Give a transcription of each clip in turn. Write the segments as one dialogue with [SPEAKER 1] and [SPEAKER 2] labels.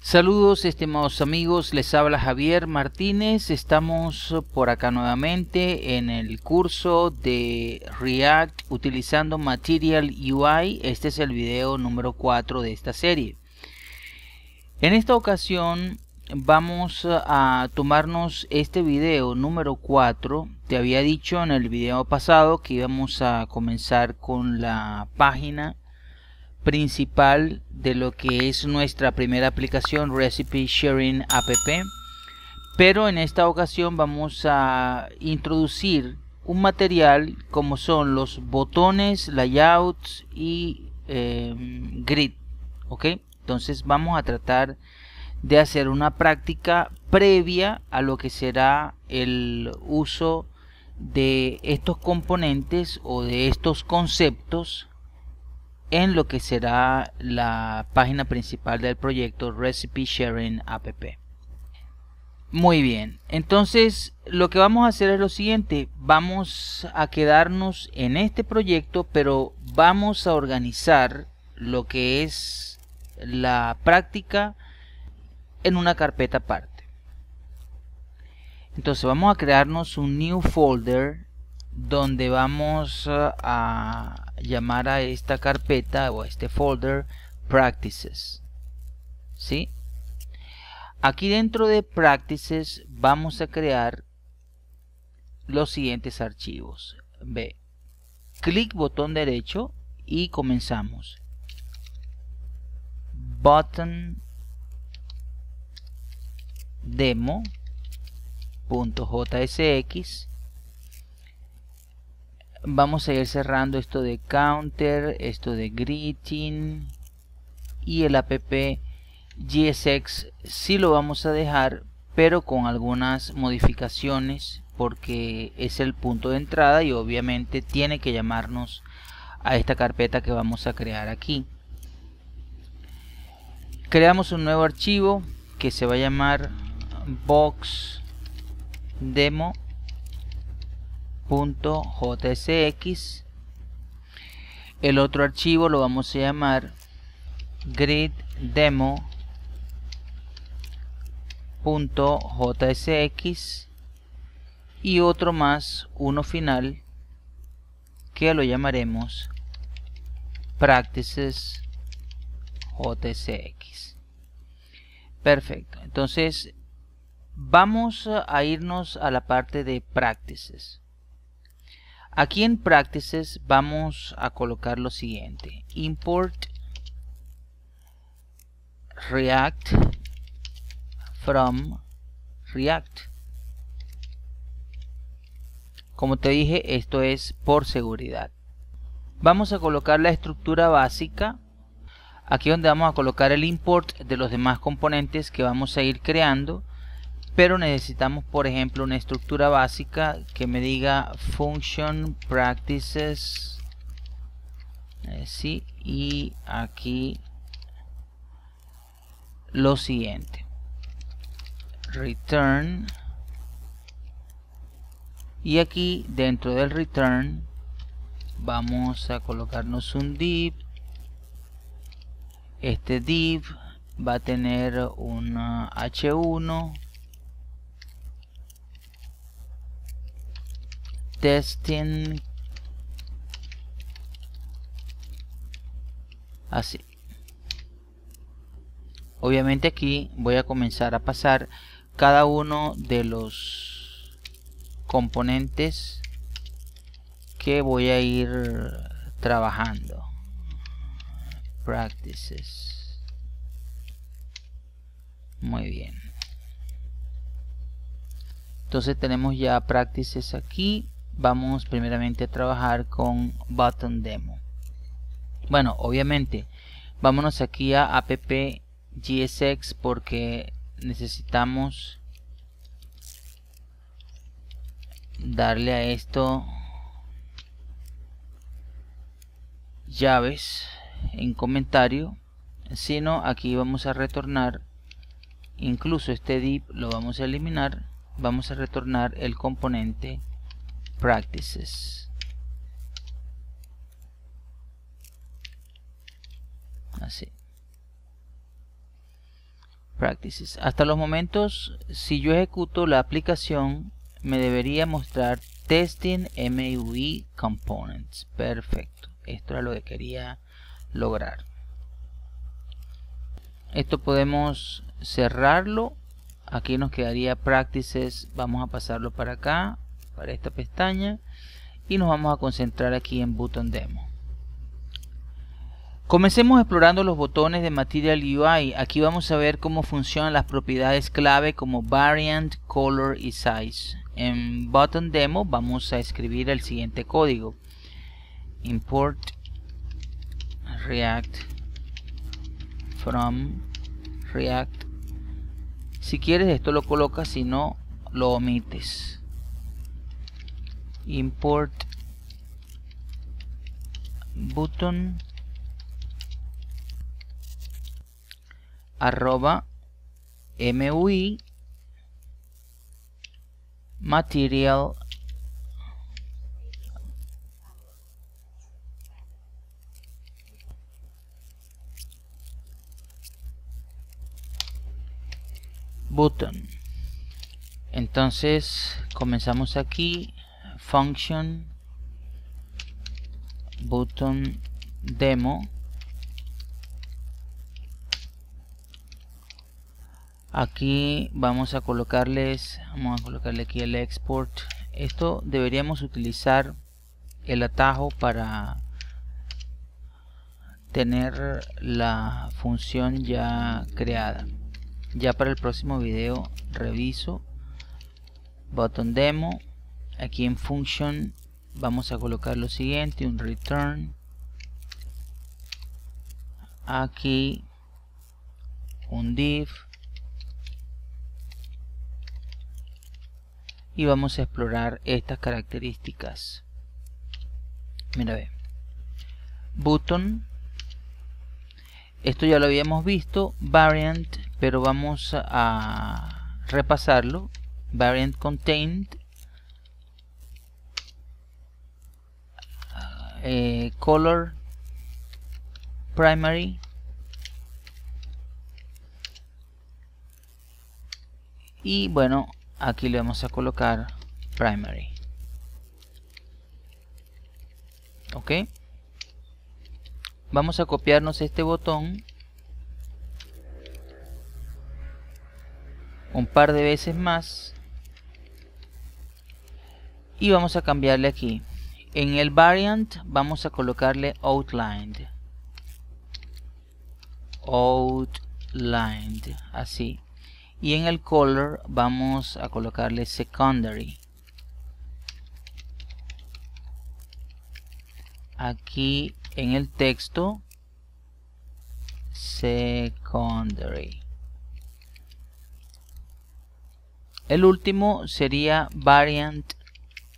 [SPEAKER 1] Saludos estimados amigos, les habla Javier Martínez, estamos por acá nuevamente en el curso de React utilizando Material UI, este es el video número 4 de esta serie. En esta ocasión vamos a tomarnos este video número 4. Te había dicho en el video pasado que íbamos a comenzar con la página principal de lo que es nuestra primera aplicación Recipe Sharing App pero en esta ocasión vamos a introducir un material como son los botones, layouts y em, grid ok entonces vamos a tratar de hacer una práctica previa a lo que será el uso de estos componentes o de estos conceptos en lo que será la página principal del proyecto Recipe Sharing App. Muy bien, entonces lo que vamos a hacer es lo siguiente, vamos a quedarnos en este proyecto, pero vamos a organizar lo que es la práctica en una carpeta aparte. Entonces vamos a crearnos un new folder donde vamos uh, a llamar a esta carpeta o a este folder practices ¿sí? aquí dentro de practices vamos a crear los siguientes archivos ve clic botón derecho y comenzamos button demo.jsx vamos a ir cerrando esto de counter, esto de greeting y el app GSX si lo vamos a dejar pero con algunas modificaciones porque es el punto de entrada y obviamente tiene que llamarnos a esta carpeta que vamos a crear aquí creamos un nuevo archivo que se va a llamar box demo .jsx el otro archivo lo vamos a llamar grid demo .jsx y otro más uno final que lo llamaremos practices perfecto entonces vamos a irnos a la parte de practices Aquí en Practices vamos a colocar lo siguiente. Import React from React. Como te dije, esto es por seguridad. Vamos a colocar la estructura básica. Aquí donde vamos a colocar el import de los demás componentes que vamos a ir creando pero necesitamos por ejemplo una estructura básica que me diga function practices eh, y aquí lo siguiente return y aquí dentro del return vamos a colocarnos un div este div va a tener un h1 testing así obviamente aquí voy a comenzar a pasar cada uno de los componentes que voy a ir trabajando practices muy bien entonces tenemos ya practices aquí vamos primeramente a trabajar con button demo bueno obviamente vámonos aquí a app porque necesitamos darle a esto llaves en comentario no, aquí vamos a retornar incluso este div lo vamos a eliminar vamos a retornar el componente practices. Así. Practices. Hasta los momentos, si yo ejecuto la aplicación, me debería mostrar testing MUI components. Perfecto. Esto era lo que quería lograr. Esto podemos cerrarlo. Aquí nos quedaría practices. Vamos a pasarlo para acá para esta pestaña y nos vamos a concentrar aquí en Button Demo. Comencemos explorando los botones de Material UI. Aquí vamos a ver cómo funcionan las propiedades clave como Variant, Color y Size. En Button Demo vamos a escribir el siguiente código. Import React from React. Si quieres esto lo colocas, si no lo omites import button arroba mui material button entonces comenzamos aquí function button demo aquí vamos a colocarles vamos a colocarle aquí el export esto deberíamos utilizar el atajo para tener la función ya creada ya para el próximo video reviso button demo aquí en function vamos a colocar lo siguiente un return aquí un div y vamos a explorar estas características mira ve button esto ya lo habíamos visto variant pero vamos a repasarlo variant contained Eh, color primary y bueno aquí le vamos a colocar primary ok vamos a copiarnos este botón un par de veces más y vamos a cambiarle aquí en el variant vamos a colocarle outlined. Outlined, así. Y en el color vamos a colocarle secondary. Aquí en el texto, secondary. El último sería variant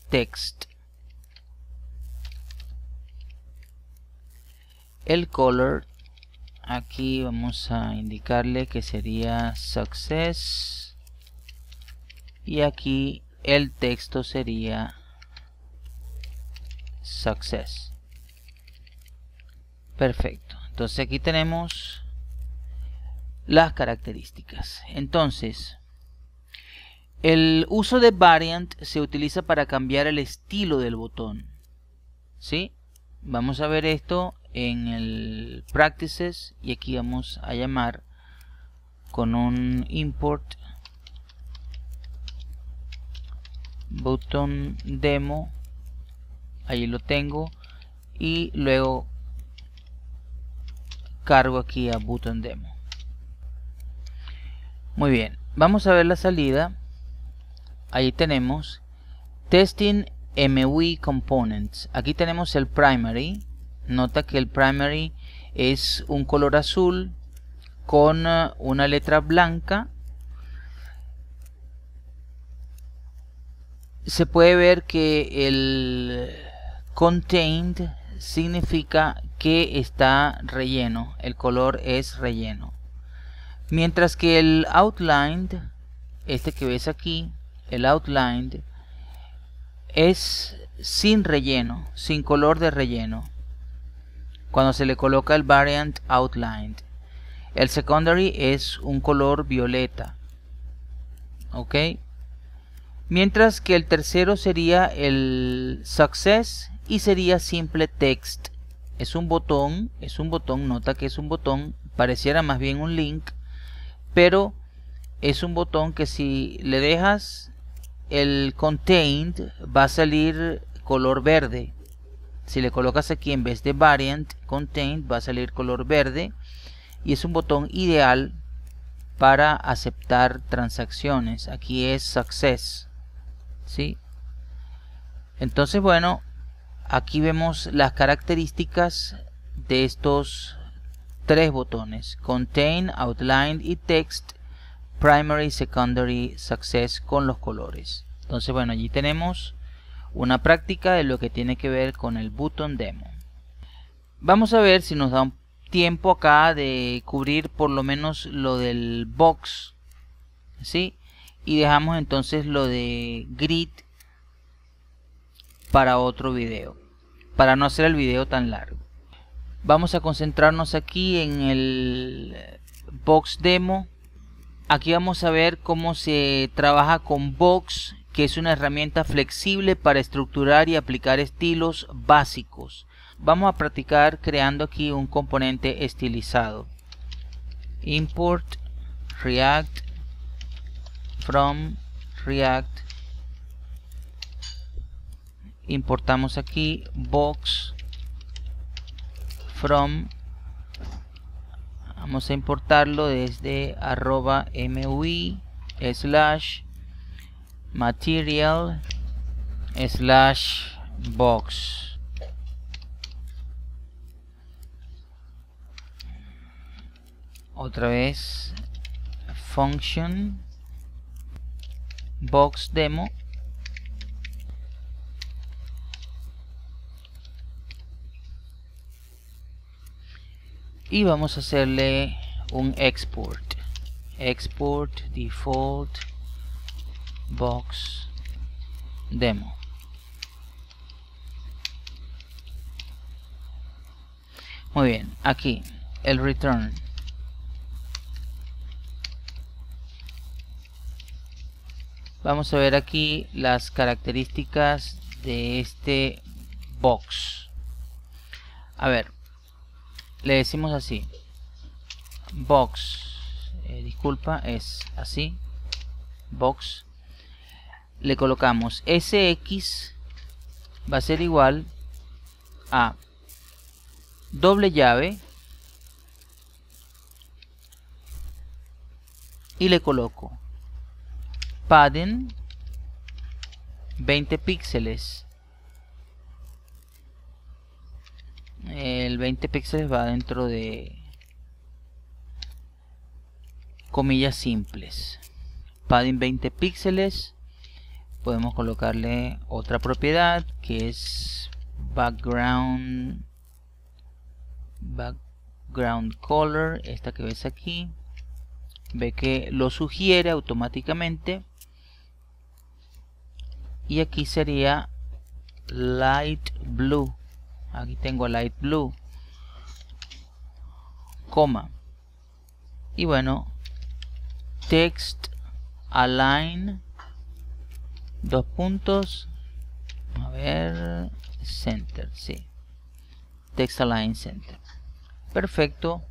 [SPEAKER 1] text. el color aquí vamos a indicarle que sería success y aquí el texto sería success perfecto entonces aquí tenemos las características entonces el uso de variant se utiliza para cambiar el estilo del botón ¿sí? vamos a ver esto en el practices y aquí vamos a llamar con un import button demo ahí lo tengo y luego cargo aquí a button demo muy bien vamos a ver la salida ahí tenemos testing MV components aquí tenemos el primary Nota que el primary es un color azul con eh, una letra blanca. Se puede ver que el contained significa que está relleno, el color es relleno. Mientras que el outlined, este que ves aquí, el outlined, es sin relleno, sin color de relleno cuando se le coloca el Variant Outlined. El Secondary es un color violeta. ¿Ok? Mientras que el tercero sería el Success y sería simple text. Es un botón, es un botón, nota que es un botón, pareciera más bien un link, pero es un botón que si le dejas el contained va a salir color verde si le colocas aquí en vez de Variant Content va a salir color verde y es un botón ideal para aceptar transacciones. Aquí es Success. ¿sí? Entonces, bueno, aquí vemos las características de estos tres botones. Contain, Outline y Text. Primary, Secondary, Success con los colores. Entonces, bueno, allí tenemos una práctica de lo que tiene que ver con el button demo. Vamos a ver si nos da un tiempo acá de cubrir por lo menos lo del box, ¿sí? Y dejamos entonces lo de grid para otro video, para no hacer el video tan largo. Vamos a concentrarnos aquí en el box demo. Aquí vamos a ver cómo se trabaja con box que es una herramienta flexible para estructurar y aplicar estilos básicos. Vamos a practicar creando aquí un componente estilizado. Import React from React. Importamos aquí box from vamos a importarlo desde arroba mui slash material slash box otra vez function box demo y vamos a hacerle un export export default box demo muy bien aquí el return vamos a ver aquí las características de este box a ver le decimos así box eh, disculpa es así box le colocamos SX va a ser igual a doble llave y le coloco padding 20 píxeles el 20 píxeles va dentro de comillas simples padding 20 píxeles podemos colocarle otra propiedad que es background background color esta que ves aquí ve que lo sugiere automáticamente y aquí sería light blue aquí tengo light blue coma y bueno text align dos puntos a ver center sí text align center perfecto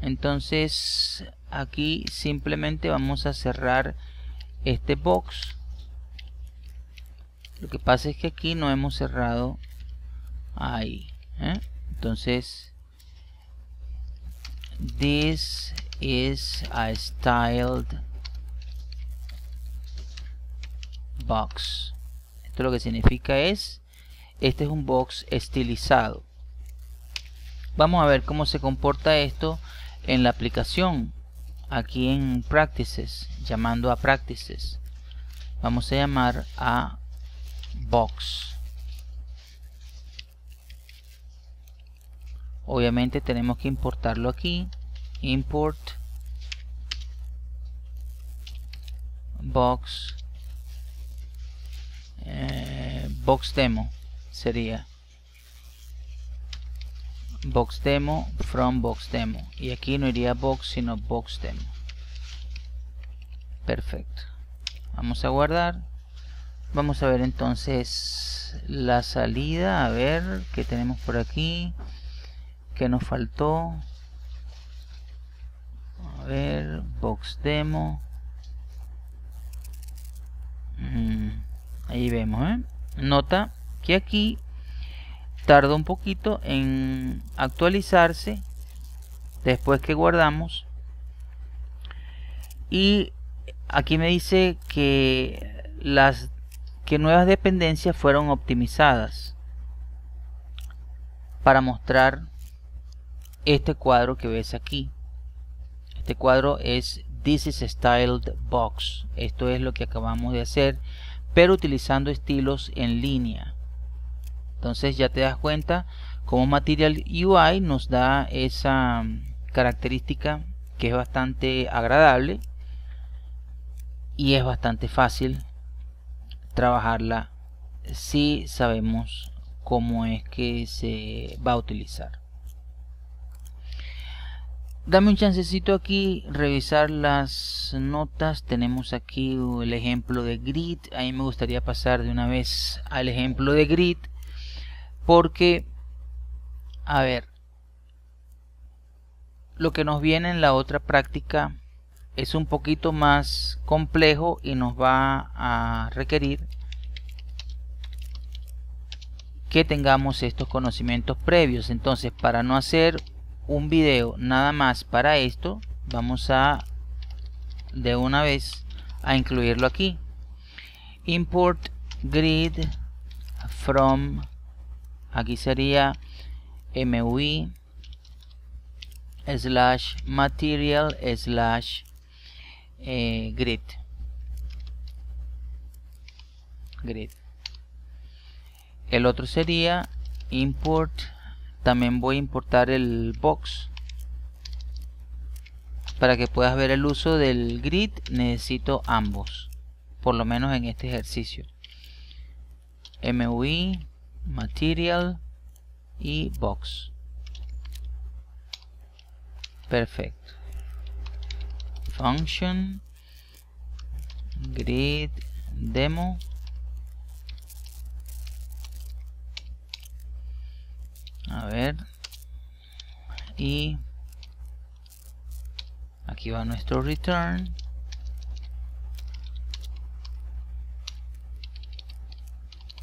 [SPEAKER 1] entonces aquí simplemente vamos a cerrar este box lo que pasa es que aquí no hemos cerrado ahí ¿eh? entonces this is a styled box. Esto lo que significa es, este es un box estilizado. Vamos a ver cómo se comporta esto en la aplicación. Aquí en Practices, llamando a Practices. Vamos a llamar a box. Obviamente tenemos que importarlo aquí. Import box eh, box demo sería box demo from box demo y aquí no iría box sino box demo perfecto vamos a guardar vamos a ver entonces la salida a ver qué tenemos por aquí que nos faltó a ver box demo mm. Ahí vemos, ¿eh? Nota que aquí tarda un poquito en actualizarse después que guardamos. Y aquí me dice que las que nuevas dependencias fueron optimizadas para mostrar este cuadro que ves aquí. Este cuadro es This is Styled Box. Esto es lo que acabamos de hacer pero utilizando estilos en línea. Entonces ya te das cuenta cómo Material UI nos da esa mm, característica que es bastante agradable y es bastante fácil trabajarla si sabemos cómo es que se va a utilizar. Dame un chancecito aquí, revisar las notas. Tenemos aquí el ejemplo de grid. Ahí me gustaría pasar de una vez al ejemplo de grid. Porque, a ver, lo que nos viene en la otra práctica es un poquito más complejo y nos va a requerir que tengamos estos conocimientos previos. Entonces, para no hacer un video nada más para esto vamos a de una vez a incluirlo aquí import grid from aquí sería MUI slash material slash eh, grid grid el otro sería import también voy a importar el box para que puedas ver el uso del grid necesito ambos por lo menos en este ejercicio MUI material y box perfecto function grid demo A ver. Y aquí va nuestro return.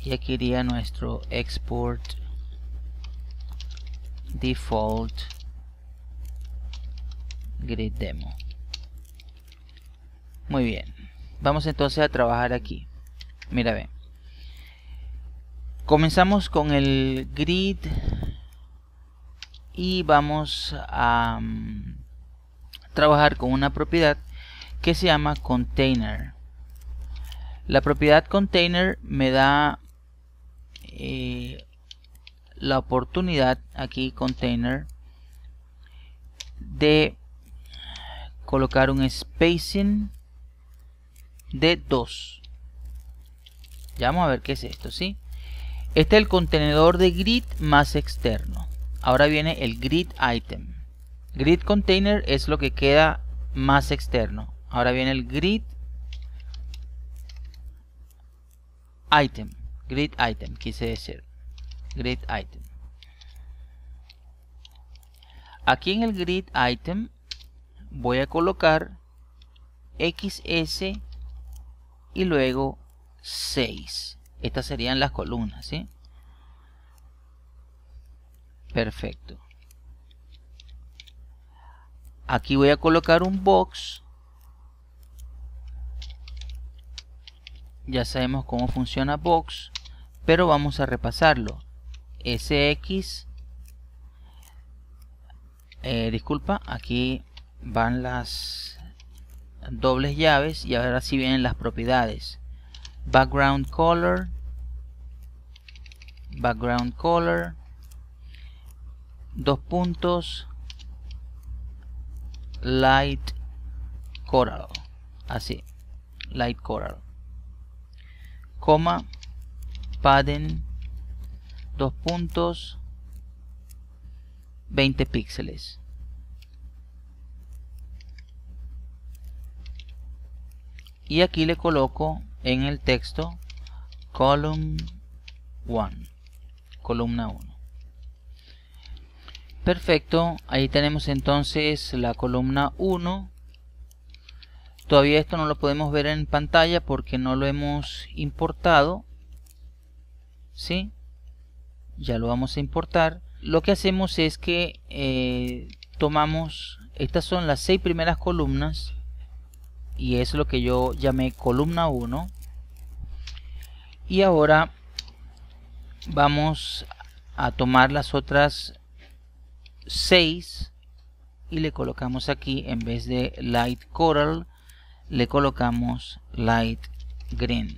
[SPEAKER 1] Y aquí iría nuestro export default grid demo. Muy bien. Vamos entonces a trabajar aquí. Mira, ve. Comenzamos con el grid y vamos a mm, trabajar con una propiedad que se llama container la propiedad container me da eh, la oportunidad aquí container de colocar un spacing de 2 ya vamos a ver qué es esto sí este es el contenedor de grid más externo Ahora viene el grid item. Grid container es lo que queda más externo. Ahora viene el grid item. Grid item, quise decir. Grid item. Aquí en el grid item voy a colocar XS y luego 6. Estas serían las columnas, ¿sí? Perfecto. Aquí voy a colocar un box. Ya sabemos cómo funciona box, pero vamos a repasarlo. SX. Eh, disculpa, aquí van las dobles llaves y ahora sí vienen las propiedades. Background color. Background color dos puntos light coral así light coral coma padding dos puntos 20 píxeles y aquí le coloco en el texto column 1 columna 1 Perfecto, ahí tenemos entonces la columna 1. Todavía esto no lo podemos ver en pantalla porque no lo hemos importado. ¿Sí? Ya lo vamos a importar. Lo que hacemos es que eh, tomamos, estas son las seis primeras columnas y es lo que yo llamé columna 1. Y ahora vamos a tomar las otras 6 y le colocamos aquí en vez de light coral le colocamos light green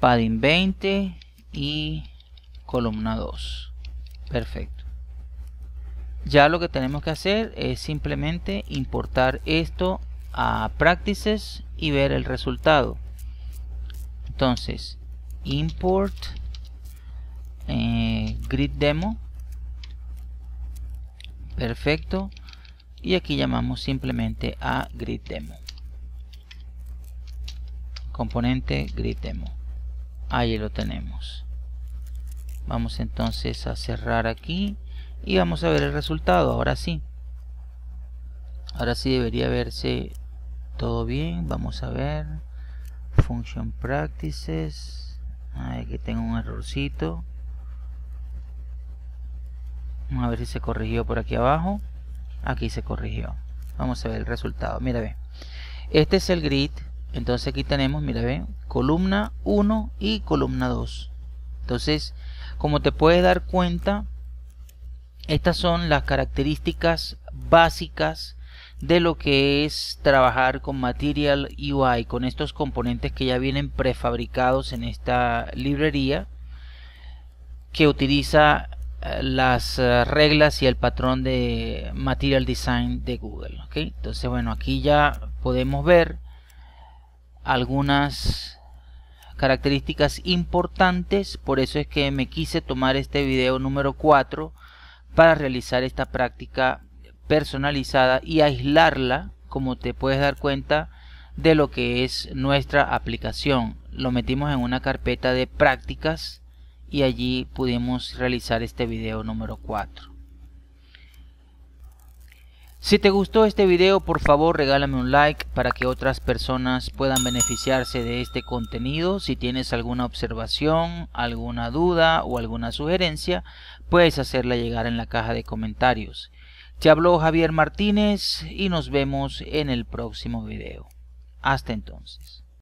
[SPEAKER 1] padding 20 y columna 2 perfecto ya lo que tenemos que hacer es simplemente importar esto a practices y ver el resultado entonces import eh, grid demo Perfecto. Y aquí llamamos simplemente a grid demo. Componente grid demo. Ahí lo tenemos. Vamos entonces a cerrar aquí y vamos a ver el resultado. Ahora sí. Ahora sí debería verse todo bien. Vamos a ver. Function practices. que tengo un errorcito. Vamos a ver si se corrigió por aquí abajo. Aquí se corrigió. Vamos a ver el resultado. Mira, ve. Este es el grid. Entonces aquí tenemos, mira, ve. Columna 1 y columna 2. Entonces, como te puedes dar cuenta, estas son las características básicas de lo que es trabajar con Material UI, con estos componentes que ya vienen prefabricados en esta librería que utiliza las eh, reglas y el patrón de Material Design de Google. Entonces, bueno, aquí ya podemos ver algunas características importantes, por eso es que me quise tomar este video número 4 para realizar esta práctica personalizada y aislarla, como te puedes dar cuenta, de lo que es nuestra aplicación. Lo metimos en una carpeta de prácticas y allí pudimos realizar este video número 4. Si te gustó este video por favor regálame un like para que otras personas puedan beneficiarse de este contenido. Si tienes alguna observación, alguna duda o alguna sugerencia puedes hacerla llegar en la caja de comentarios. Te habló Javier Martínez y nos vemos en el próximo video. Hasta entonces.